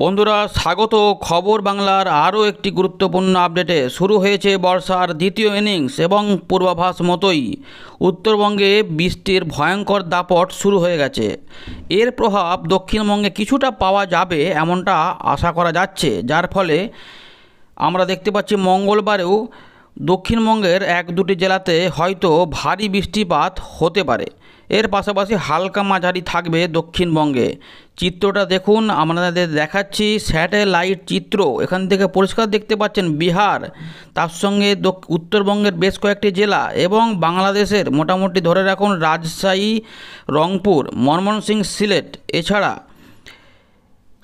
বন্ধুরা স্বাগত খবর বাংলার আরও একটি গুরুত্বপূর্ণ আপডেটে শুরু হয়েছে বর্ষার দ্বিতীয় ইনিংস এবং পূর্বাভাস মতোই উত্তরবঙ্গে বৃষ্টির ভয়ঙ্কর দাপট শুরু হয়ে গেছে এর প্রভাব দক্ষিণবঙ্গে কিছুটা পাওয়া যাবে এমনটা আশা করা যাচ্ছে যার ফলে আমরা দেখতে পাচ্ছি মঙ্গলবারেও দক্ষিণবঙ্গের এক দুটি জেলাতে হয়তো ভারী বৃষ্টিপাত হতে পারে এর পাশাপাশি হালকা মাঝারি থাকবে দক্ষিণবঙ্গে চিত্রটা দেখুন আপনাদের দেখাচ্ছি স্যাটেলাইট চিত্র এখান থেকে পরিষ্কার দেখতে পাচ্ছেন বিহার তার সঙ্গে উত্তরবঙ্গের বেশ কয়েকটি জেলা এবং বাংলাদেশের মোটামুটি ধরে রাখুন রাজশাহী রংপুর সিং সিলেট এছাড়া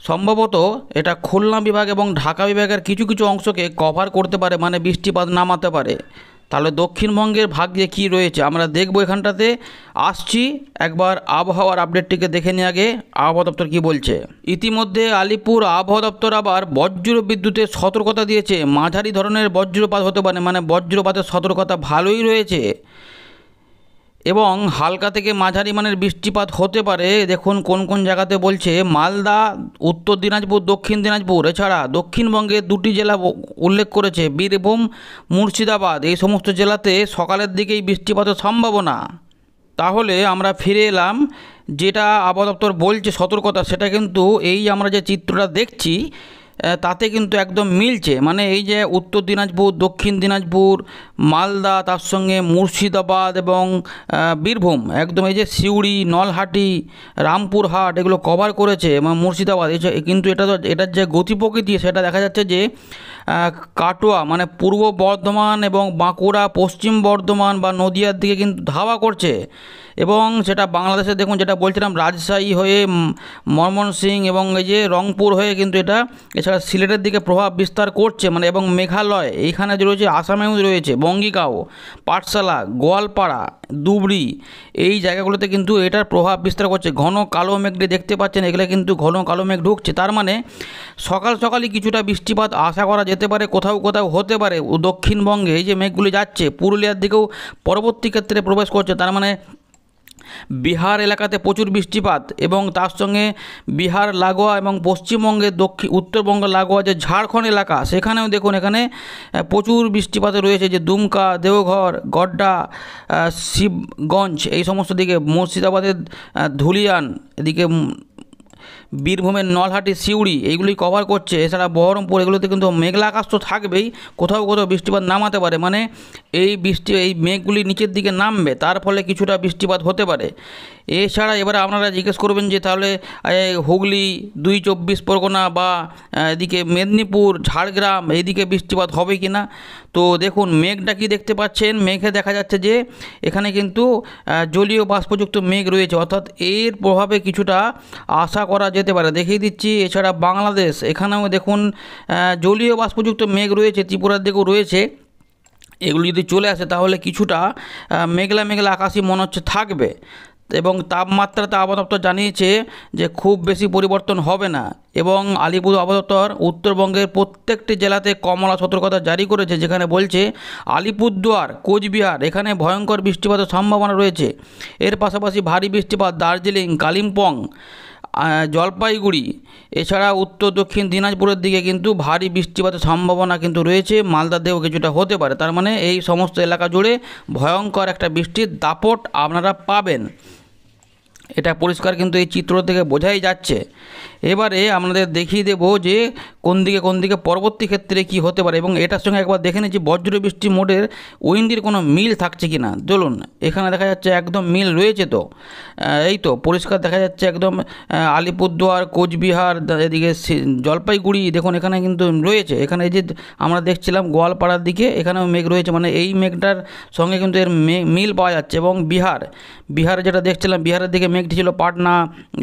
সম্ভবত এটা খুলনা বিভাগ এবং ঢাকা বিভাগের কিছু কিছু অংশকে কভার করতে পারে মানে বৃষ্টিপাত নামাতে পারে তাহলে দক্ষিণবঙ্গের ভাগ্যে কি রয়েছে আমরা দেখব এখানটাতে আসছি একবার আবহাওয়ার আপডেটটিকে দেখে নিয়ে আগে আবহাওয়া দপ্তর কী বলছে ইতিমধ্যে আলিপুর আবহাওয়া দপ্তর আবার বজ্র বিদ্যুতের সতর্কতা দিয়েছে মাঝারি ধরনের বজ্রপাত হতে পারে মানে বজ্রপাতের সতর্কতা ভালোই রয়েছে এবং হালকা থেকে মাঝারি মানের বৃষ্টিপাত হতে পারে দেখুন কোন কোন জায়গাতে বলছে মালদা উত্তর দিনাজপুর দক্ষিণ দিনাজপুর এছাড়া দক্ষিণবঙ্গের দুটি জেলা উল্লেখ করেছে বীরভূম মুর্শিদাবাদ এই সমস্ত জেলাতে সকালের দিকেই বৃষ্টিপাতের সম্ভাবনা তাহলে আমরা ফিরে এলাম যেটা আবহাওয়া দপ্তর বলছে সতর্কতা সেটা কিন্তু এই আমরা যে চিত্রটা দেখছি তাতে কিন্তু একদম মিলছে মানে এই যে উত্তর দিনাজপুর দক্ষিণ দিনাজপুর মালদা তার সঙ্গে মুর্শিদাবাদ এবং বীরভূম একদম এই যে সিউড়ি নলহাটি রামপুরহাট এগুলো কভার করেছে মানে মুর্শিদাবাদ কিন্তু এটা তো এটার যে গতি প্রকৃতি সেটা দেখা যাচ্ছে যে কাটোয়া মানে পূর্ব বর্ধমান এবং বাঁকুড়া পশ্চিম বর্ধমান বা নদিয়ার দিকে কিন্তু ধাওয়া করছে এবং সেটা বাংলাদেশে দেখুন যেটা বলছিলাম রাজশাহী হয়ে ময়মনসিং এবং এই যে রংপুর হয়ে কিন্তু এটা এছাড়া সিলেটের দিকে প্রভাব বিস্তার করছে মানে এবং মেঘালয় এইখানে রয়েছে আসামেও রয়েছে বঙ্গিকাও পাঠশালা গোয়ালপাড়া দুবড়ি এই জায়গাগুলোতে কিন্তু এটার প্রভাব বিস্তার করছে ঘন কালো মেঘটি দেখতে পাচ্ছেন এগুলো কিন্তু ঘন কালো মেঘ ঢুকছে তার মানে সকাল সকালই কিছুটা বৃষ্টিপাত আশা করা যেতে হতে পারে কোথাও কোথাও হতে পারে দক্ষিণবঙ্গে এই যে মেঘগুলি যাচ্ছে পুরুলিয়ার দিকেও পরবর্তী ক্ষেত্রে প্রবেশ করছে তার মানে বিহার এলাকাতে প্রচুর বৃষ্টিপাত এবং তার সঙ্গে বিহার লাগোয়া এবং পশ্চিমবঙ্গের দক্ষিণ উত্তরবঙ্গ লাগোয়া যে ঝাড়খণ্ড এলাকা সেখানেও দেখুন এখানে প্রচুর বৃষ্টিপাত রয়েছে যে দুমকা দেওঘর গড্ডা শিবগঞ্জ এই সমস্ত দিকে মুর্শিদাবাদের ধুলিয়ান এদিকে বীরভূমের নলহাটি সিউড়ি এইগুলি কভার করছে এছাড়া বহরমপুর এগুলোতে কিন্তু মেঘলা আকাশ তো থাকবেই কোথাও কোথাও বৃষ্টিপাত নামাতে পারে মানে এই বৃষ্টি এই মেঘগুলি নিচের দিকে নামবে তার ফলে কিছুটা বৃষ্টিপাত হতে পারে এছাড়া এবারে আপনারা জিজ্ঞেস করবেন যে তাহলে হুগলি দুই চব্বিশ পরগনা বা এদিকে মেদিনীপুর ঝাড়গ্রাম এইদিকে বৃষ্টিপাত হবে কি না তো দেখুন মেঘটা কি দেখতে পাচ্ছেন মেঘে দেখা যাচ্ছে যে এখানে কিন্তু জলীয় বাষ্পযুক্ত মেঘ রয়েছে অর্থাৎ এর প্রভাবে কিছুটা আশা করা করা যেতে পারে দেখিয়ে দিচ্ছি এছাড়া বাংলাদেশ এখানেও দেখুন জলীয় বাষ্পযুক্ত মেঘ রয়েছে ত্রিপুরার দিকেও রয়েছে এগুলো যদি চলে আসে তাহলে কিছুটা মেঘলা মেঘলা আকাশই মনে হচ্ছে থাকবে এবং তাপমাত্রাতে আবহাওয়া জানিয়েছে যে খুব বেশি পরিবর্তন হবে না এবং আলিপুর আবহাওয়া উত্তরবঙ্গের প্রত্যেকটি জেলাতে কমলা সতর্কতা জারি করেছে যেখানে বলছে আলিপুরদুয়ার কোচবিহার এখানে ভয়ঙ্কর বৃষ্টিপাতের সম্ভাবনা রয়েছে এর পাশাপাশি ভারী বৃষ্টিপাত দার্জিলিং কালিম্পং জলপাইগুড়ি এছাড়া উত্তর দক্ষিণ দিনাজপুরের দিকে কিন্তু ভারী বৃষ্টিপাতের সম্ভাবনা কিন্তু রয়েছে মালদাতেও কিছুটা হতে পারে তার মানে এই সমস্ত এলাকা জুড়ে ভয়ঙ্কর একটা বৃষ্টির দাপট আপনারা পাবেন এটা পরিষ্কার কিন্তু এই চিত্র থেকে বোঝাই যাচ্ছে এবারে আপনাদের দেখিয়ে দেব যে কোন দিকে কোন দিকে পরবর্তী ক্ষেত্রে কি হতে পারে এবং এটার সঙ্গে একবার দেখে নিচ্ছি বজ্র বৃষ্টি মোডের উইন্ডির কোনো মিল থাকছে কি না চলুন এখানে দেখা যাচ্ছে একদম মিল রয়েছে তো এই তো পরিষ্কার দেখা যাচ্ছে একদম আলিপুরদুয়ার কোচবিহার এদিকে জলপাইগুড়ি দেখুন এখানে কিন্তু রয়েছে এখানে যে আমরা দেখছিলাম গোয়ালপাড়ার দিকে এখানেও মেঘ রয়েছে মানে এই মেঘটার সঙ্গে কিন্তু এর মিল পাওয়া যাচ্ছে এবং বিহার বিহারে যেটা দেখছিলাম বিহারের দিকে মেঘটি ছিল পাটনা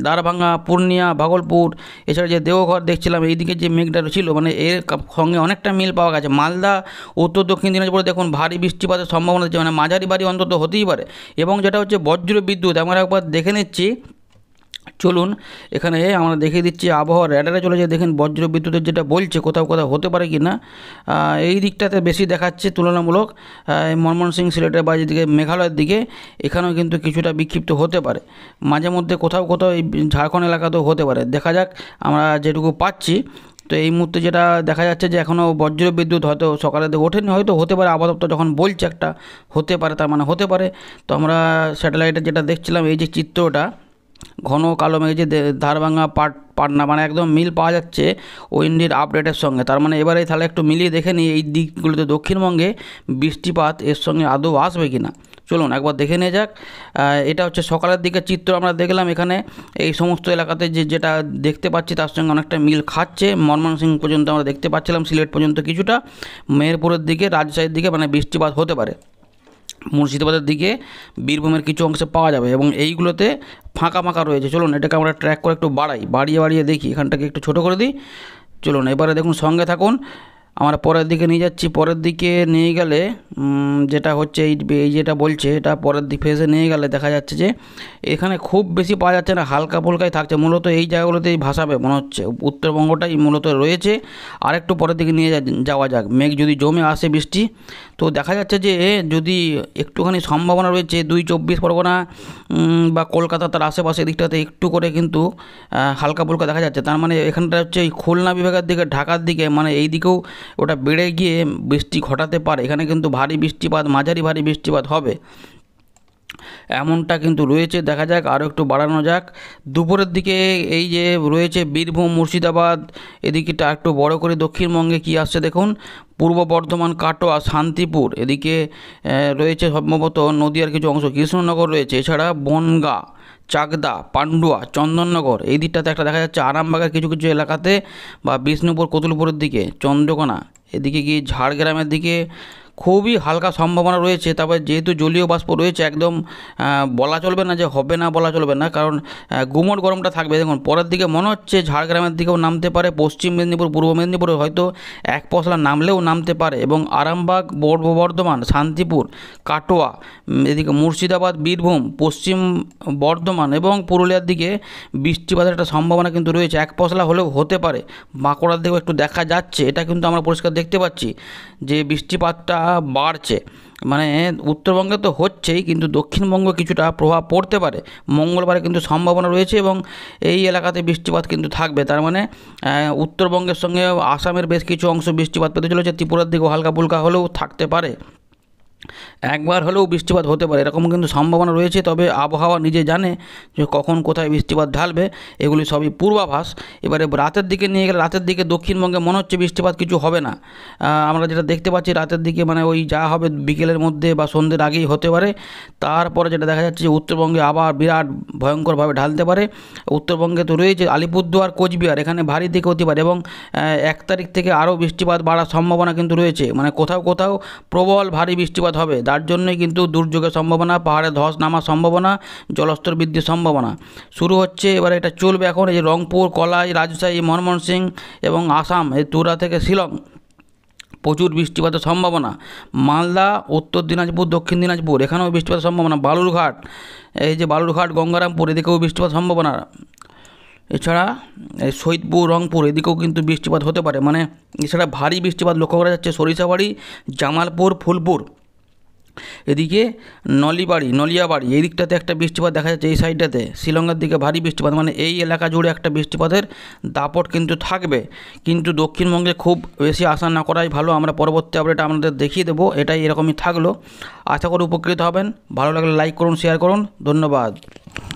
দারভাঙ্গা পূর্ণিয়া ভাগলপুর দুর্গাপুর এছাড়া যে দেওঘর দেখছিলাম এই দিকে যে মেঘটা ছিল মানে এর সঙ্গে অনেকটা মিল পাওয়া গেছে মালদা উত্তর দক্ষিণ দিনাজপুরে দেখুন ভারী বৃষ্টিপাতের সম্ভাবনা আছে মানে মাঝারি বাড়ি অন্তত হতেই পারে এবং যেটা হচ্ছে বজ্র বিদ্যুৎ আমরা একবার দেখে নিচ্ছি চলুন এখানে আমরা দেখে দিচ্ছি আবহাওয়া র্যাডারে চলে যায় দেখেন বজ্র বিদ্যুতের যেটা বলছে কোথাও কোথাও হতে পারে কি না এই দিকটাতে বেশি দেখাচ্ছে তুলনামূলক মনমোহন সিলেটের বা যেদিকে মেঘালয়ের দিকে এখানেও কিন্তু কিছুটা বিক্ষিপ্ত হতে পারে মাঝে মধ্যে কোথাও কোথাও এই ঝাড়খণ্ড এলাকাতেও হতে পারে দেখা যাক আমরা যেটুকু পাচ্ছি তো এই মুহূর্তে যেটা দেখা যাচ্ছে যে এখনও বজ্র বিদ্যুৎ হয়তো সকালে ওঠেনি হয়তো হতে পারে আবহাওয়া যখন বলছে একটা হতে পারে তার মানে হতে পারে তো আমরা স্যাটেলাইটে যেটা দেখছিলাম এই যে চিত্রটা ঘন কালো মেঘে যে ধারভাঙা পাট পাটনা মানে একদম মিল পাওয়া যাচ্ছে উইন্ডির আপডেটের সঙ্গে তার মানে এবারে তাহলে একটু মিলিয়ে দেখে নিই এই দিকগুলোতে দক্ষিণবঙ্গে বৃষ্টিপাত এর সঙ্গে আদৌ আসবে কি না চলুন একবার দেখে নিয়ে যাক এটা হচ্ছে সকালের দিকে চিত্র আমরা দেখলাম এখানে এই সমস্ত এলাকাতে যে যেটা দেখতে পাচ্ছি তার সঙ্গে অনেকটা মিল খাচ্ছে ময়মনসিংহ পর্যন্ত আমরা দেখতে পাচ্ছিলাম সিলেট পর্যন্ত কিছুটা মেহেরপুরের দিকে রাজশাহীর দিকে মানে বৃষ্টিপাত হতে পারে মুর্শিদাবাদের দিকে বীরভূমের কিছু অংশে পাওয়া যাবে এবং এইগুলোতে ফাঁকা ফাঁকা রয়েছে চলুন এটাকে আমরা ট্র্যাক করে একটু বাড়াই বাড়িয়ে বাড়িয়ে দেখি এখানটাকে একটু ছোট করে দিই চলুন এবারে দেখুন সঙ্গে থাকুন আমরা পরের দিকে নিয়ে যাচ্ছি পরের দিকে নিয়ে গেলে যেটা হচ্ছে এই যেটা বলছে এটা পরের দিক ফেসে নিয়ে গেলে দেখা যাচ্ছে যে এখানে খুব বেশি পাওয়া যাচ্ছে না হালকা ফুলকাই থাকছে মূলত এই জায়গাগুলোতে এই ভাসাবে মনে হচ্ছে উত্তরবঙ্গটাই মূলত রয়েছে আর একটু পরের দিকে নিয়ে যাওয়া যাক মেঘ যদি জমে আসে বৃষ্টি তো দেখা যাচ্ছে যে যদি একটুখানি সম্ভাবনা রয়েছে দুই চব্বিশ পরগনা বা কলকাতা তার আশেপাশে দিকটাতে একটু করে কিন্তু হালকা ফুলকা দেখা যাচ্ছে তার মানে এখানটা হচ্ছে এই খুলনা বিভাগের দিকে ঢাকার দিকে মানে এই দিকেও ওটা বেড়ে গিয়ে বৃষ্টি ঘটাতে পারে এখানে কিন্তু ভারী বৃষ্টিপাত মাঝারি ভারী বৃষ্টিপাত হবে এমনটা কিন্তু রয়েছে দেখা যাক আরও একটু বাড়ানো যাক দুপুরের দিকে এই যে রয়েছে বীরভূম মুর্শিদাবাদ এদিকেটা একটু বড় করে দক্ষিণবঙ্গে কি আসছে দেখুন পূর্ব বর্ধমান কাটোয়া শান্তিপুর এদিকে রয়েছে সম্ভবত নদিয়ার কিছু অংশ কৃষ্ণনগর রয়েছে এছাড়া বনগা চাকদা পান্ডুয়া চন্দননগর এই দিকটাতে একটা দেখা যাচ্ছে আরামবাগের কিছু কিছু এলাকাতে বা বিষ্ণুপুর কতুলপুরের দিকে চন্দ্রকোনা এদিকে কি ঝাড়গ্রামের দিকে খুবই হালকা সম্ভাবনা রয়েছে তারপরে যেহেতু জলীয় বাষ্প রয়েছে একদম বলা চলবে না যে হবে না বলা চলবে না কারণ গুমট গরমটা থাকবে দেখুন পরের দিকে মনে হচ্ছে ঝাড়গ্রামের দিকেও নামতে পারে পশ্চিম মেদিনীপুর পূর্ব মেদিনীপুরে হয়তো এক পশলা নামলেও নামতে পারে এবং আরামবাগ পূর্ব বর্ধমান শান্তিপুর কাটোয়া এদিকে মুর্শিদাবাদ বীরভূম পশ্চিম বর্ধমান এবং পুরুলিয়ার দিকে বৃষ্টিপাতের একটা সম্ভাবনা কিন্তু রয়েছে এক পশলা হলেও হতে পারে বাঁকুড়ার দিকেও একটু দেখা যাচ্ছে এটা কিন্তু আমরা পরিষ্কার দেখতে পাচ্ছি যে বৃষ্টিপাতটা বাড়ছে মানে উত্তরবঙ্গে তো হচ্ছেই কিন্তু দক্ষিণবঙ্গ কিছুটা প্রভাব পড়তে পারে মঙ্গলবারে কিন্তু সম্ভাবনা রয়েছে এবং এই এলাকাতে বৃষ্টিপাত কিন্তু থাকবে তার মানে উত্তরবঙ্গের সঙ্গে আসামের বেশ কিছু অংশ বৃষ্টিপাত পেতে চলেছে ত্রিপুরার দিকেও হালকা ফুলকা হলেও থাকতে পারে একবার হলেও বৃষ্টিপাত হতে পারে এরকম কিন্তু সম্ভাবনা রয়েছে তবে আবহাওয়া নিজে জানে যে কখন কোথায় বৃষ্টিপাত ঢালবে এগুলি সবই পূর্বাভাস এবারে রাতের দিকে নিয়ে গেলে রাতের দিকে দক্ষিণবঙ্গে মনে হচ্ছে বৃষ্টিপাত কিছু হবে না আমরা যেটা দেখতে পাচ্ছি রাতের দিকে মানে ওই যা হবে বিকেলের মধ্যে বা সন্ধ্যের আগেই হতে পারে তারপরে যেটা দেখা যাচ্ছে যে উত্তরবঙ্গে আবার বিরাট ভয়ঙ্করভাবে ঢালতে পারে উত্তরবঙ্গে তো রয়েছে আলিপুরদুয়ার কোচবিহার এখানে ভারী দিকে হতে পারে এবং এক তারিখ থেকে আরও বৃষ্টিপাত বাড়ার সম্ভাবনা কিন্তু রয়েছে মানে কোথাও কোথাও প্রবল ভারী বৃষ্টিপাত বৃষ্টিপাত হবে তার জন্যই কিন্তু দুর্যোগের সম্ভাবনা পাহাড়ে ধস নামার সম্ভাবনা জলস্তর বৃদ্ধির সম্ভাবনা শুরু হচ্ছে এবার এটা চলবে এখন এই রংপুর কলাই রাজশাহী ময়মনসিং এবং আসাম এই তুরা থেকে শিলং প্রচুর বৃষ্টিপাতের সম্ভাবনা মালদা উত্তর দিনাজপুর দক্ষিণ দিনাজপুর এখানেও বৃষ্টিপাতের সম্ভাবনা বালুরঘাট এই যে বালুরঘাট গঙ্গারামপুর এদিকেও বৃষ্টিপাত সম্ভাবনা এছাড়া সৈদপুর রংপুর এদিকেও কিন্তু বৃষ্টিপাত হতে পারে মানে এছাড়া ভারী বৃষ্টিপাত লক্ষ্য করা যাচ্ছে সরিষাবাড়ি জামালপুর ফুলপুর এদিকে নলিবাড়ি নলিয়াবাড়ি এই দিকটাতে একটা বৃষ্টিপাত দেখা যাচ্ছে এই সাইডটাতে শ্রীলঙ্কার দিকে ভারী বৃষ্টিপাত মানে এই এলাকা জুড়ে একটা বৃষ্টিপাতের দাপট কিন্তু থাকবে কিন্তু দক্ষিণবঙ্গে খুব বেশি আশা না করাই ভালো আমরা পরবর্তী আপডেট আপনাদের দেখিয়ে দেবো এটাই এরকমই থাকলো আশা করি উপকৃত হবেন ভালো লাগলে লাইক করুন শেয়ার করুন ধন্যবাদ